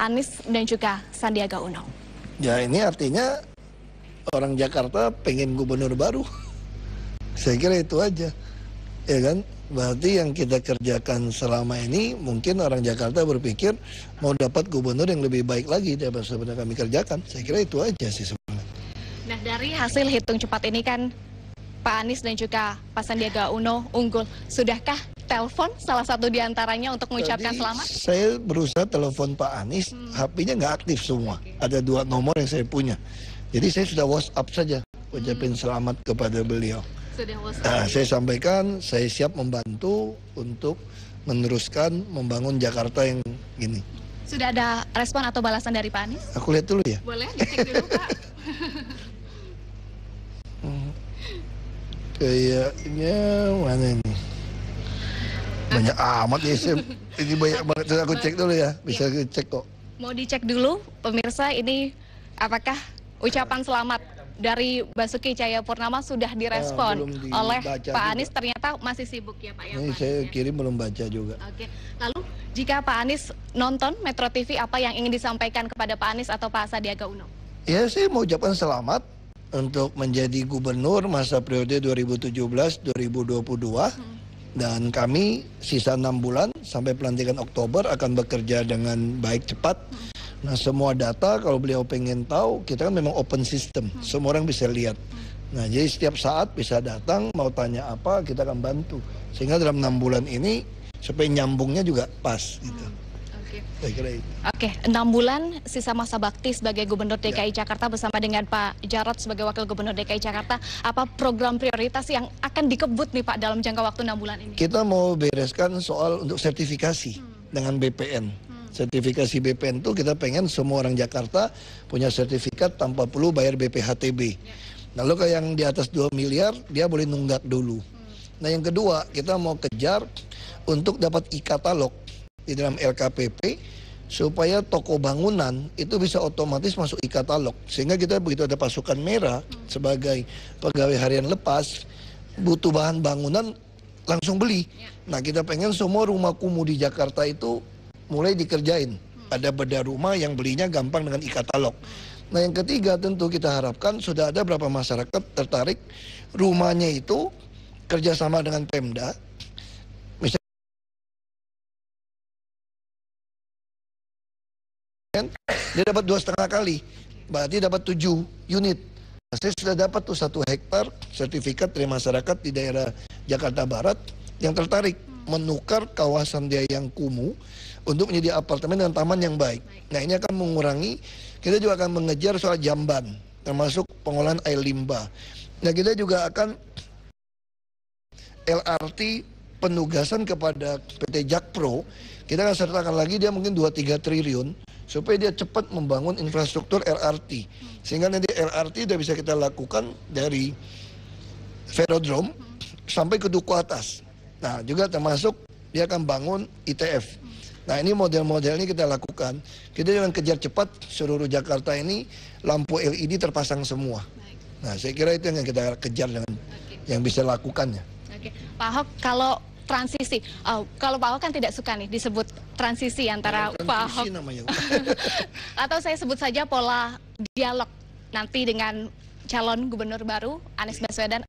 Anies dan juga Sandiaga Uno. Ya ini artinya orang Jakarta pengen gubernur baru. Saya kira itu aja. Ya kan? Berarti yang kita kerjakan selama ini mungkin orang Jakarta berpikir mau dapat gubernur yang lebih baik lagi daripada sebenarnya kami kerjakan. Saya kira itu aja sih sebenarnya. Nah dari hasil hitung cepat ini kan Pak Anies dan juga Pak Sandiaga Uno unggul. Sudahkah telepon salah satu diantaranya untuk mengucapkan Tadi selamat? Saya berusaha telepon Pak Anies, hmm. HP-nya nggak aktif semua. Okay. Ada dua nomor yang saya punya. Jadi saya sudah WhatsApp saja ucapin hmm. selamat kepada beliau. Sudah Nah, saya sampaikan saya siap membantu untuk meneruskan membangun Jakarta yang gini. Sudah ada respon atau balasan dari Pak Anies? Aku lihat dulu ya. Boleh, dicek dulu Pak. Hmm. Kayaknya mana ini? Banyak amat ya, Sim. Ini banyak banget. Terus aku cek dulu ya. Bisa ya. cek kok. Mau dicek dulu, pemirsa, ini apakah ucapan selamat dari Basuki Cahaya Purnama sudah direspon ya, oleh Pak Anies ternyata masih sibuk ya Pak ya. Ini Pak saya ya. kirim belum baca juga. Oke. Lalu jika Pak Anies nonton Metro TV apa yang ingin disampaikan kepada Pak Anies atau Pak Sandiaga Uno? Ya saya mau ucapkan selamat untuk menjadi gubernur masa periode 2017-2022. Hmm. Dan kami sisa enam bulan sampai pelantikan Oktober akan bekerja dengan baik cepat. Nah semua data kalau beliau pengen tahu kita kan memang open system, semua orang bisa lihat. Nah jadi setiap saat bisa datang mau tanya apa kita akan bantu. Sehingga dalam enam bulan ini supaya nyambungnya juga pas gitu. Oke. Okay. enam bulan sisa masa bakti sebagai Gubernur ya. DKI yeah. Jakarta bersama dengan Pak Jarot sebagai Wakil Gubernur DKI Jakarta. Apa program prioritas yang akan dikebut nih Pak dalam jangka waktu enam bulan ini? Kita mau bereskan soal untuk sertifikasi hmm. dengan BPN. Hmm. Sertifikasi BPN itu kita pengen semua orang Jakarta punya sertifikat tanpa perlu bayar BPHTB. Ya. Nah, Lalu kalau yang di atas 2 miliar, dia boleh nunggak dulu. Hmm. Nah yang kedua, kita mau kejar untuk dapat e-katalog di dalam LKPP supaya toko bangunan itu bisa otomatis masuk e-katalog sehingga kita begitu ada pasukan merah sebagai pegawai harian lepas butuh bahan bangunan langsung beli. Ya. Nah kita pengen semua rumah kumuh di Jakarta itu mulai dikerjain. Hmm. Ada beda rumah yang belinya gampang dengan e-katalog. Hmm. Nah yang ketiga tentu kita harapkan sudah ada berapa masyarakat tertarik rumahnya itu kerjasama dengan Pemda kan dia dapat dua setengah kali berarti dapat tujuh unit nah, saya sudah dapat tuh satu hektar sertifikat dari masyarakat di daerah Jakarta Barat yang tertarik menukar kawasan dia yang kumuh untuk menjadi apartemen dan taman yang baik. Nah ini akan mengurangi, kita juga akan mengejar soal jamban, termasuk pengolahan air limbah. Nah kita juga akan LRT penugasan kepada PT Jakpro, kita akan sertakan lagi dia mungkin 2-3 triliun supaya dia cepat membangun infrastruktur LRT. Sehingga nanti LRT sudah bisa kita lakukan dari velodrome sampai ke Duku Atas. Nah, juga termasuk dia akan bangun ITF. Nah, ini model-model ini kita lakukan. Kita dengan kejar cepat seluruh Jakarta ini lampu LED terpasang semua. Nah, saya kira itu yang kita kejar dengan yang bisa lakukannya. Oke, Pak Ahok, kalau transisi. Oh, kalau Pak Ahok kan tidak suka nih disebut transisi antara nah, transisi Pak Ahok atau saya sebut saja pola dialog nanti dengan calon gubernur baru Anies Baswedan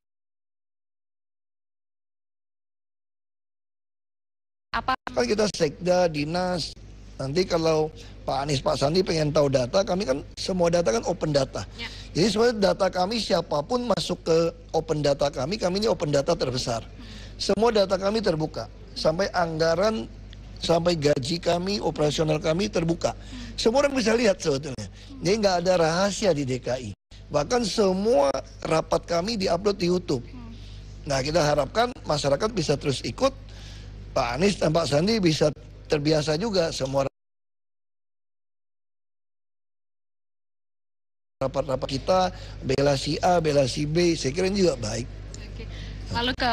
apa kan kita sekda dinas nanti kalau Pak Anies Pak Sandi pengen tahu data kami kan semua data kan open data ya. jadi sebenarnya data kami siapapun masuk ke open data kami kami ini open data terbesar hmm. Semua data kami terbuka. Sampai anggaran, sampai gaji kami, operasional kami terbuka. Semua orang bisa lihat sebetulnya. Jadi nggak ada rahasia di DKI. Bahkan semua rapat kami diupload di YouTube. Nah kita harapkan masyarakat bisa terus ikut. Pak Anies dan Pak Sandi bisa terbiasa juga semua rapat-rapat kita bela si A, bela si B, saya kira ini juga baik. Oke. Lalu ke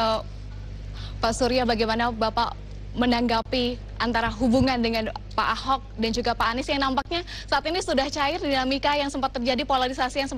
Pak Surya bagaimana Bapak menanggapi antara hubungan dengan Pak Ahok dan juga Pak Anies yang nampaknya saat ini sudah cair dinamika yang sempat terjadi polarisasi yang sempat